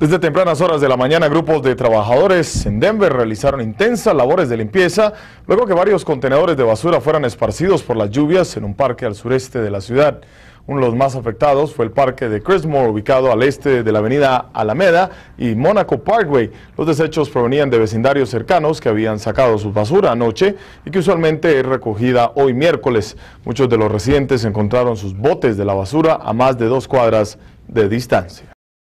Desde tempranas horas de la mañana, grupos de trabajadores en Denver realizaron intensas labores de limpieza, luego que varios contenedores de basura fueran esparcidos por las lluvias en un parque al sureste de la ciudad. Uno de los más afectados fue el parque de Crismore, ubicado al este de la avenida Alameda y Monaco Parkway. Los desechos provenían de vecindarios cercanos que habían sacado su basura anoche y que usualmente es recogida hoy miércoles. Muchos de los residentes encontraron sus botes de la basura a más de dos cuadras de distancia.